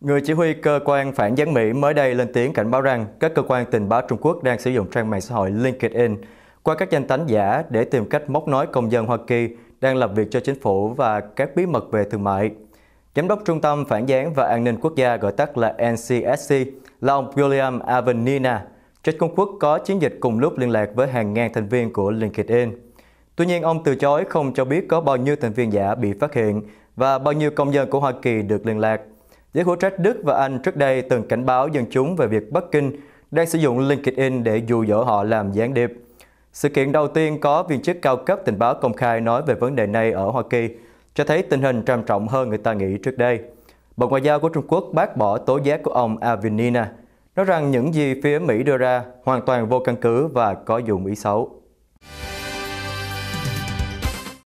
Người chỉ huy cơ quan phản gián Mỹ mới đây lên tiếng cảnh báo rằng các cơ quan tình báo Trung Quốc đang sử dụng trang mạng xã hội LinkedIn qua các danh tánh giả để tìm cách móc nối công dân Hoa Kỳ đang làm việc cho chính phủ và các bí mật về thương mại. Giám đốc Trung tâm Phản gián và An ninh Quốc gia gọi tắt là NCSC là ông William Avenina. Trên Trung Quốc có chiến dịch cùng lúc liên lạc với hàng ngàn thành viên của LinkedIn. Tuy nhiên, ông từ chối không cho biết có bao nhiêu thành viên giả bị phát hiện và bao nhiêu công dân của Hoa Kỳ được liên lạc. Giới hữu trách Đức và Anh trước đây từng cảnh báo dân chúng về việc Bắc Kinh đang sử dụng LinkedIn để dụ dỗ họ làm gián điệp. Sự kiện đầu tiên có viên chức cao cấp tình báo công khai nói về vấn đề này ở Hoa Kỳ cho thấy tình hình trầm trọng hơn người ta nghĩ trước đây. Bộ Ngoại giao của Trung Quốc bác bỏ tố giác của ông Avinina, nói rằng những gì phía Mỹ đưa ra hoàn toàn vô căn cứ và có dụng ý xấu.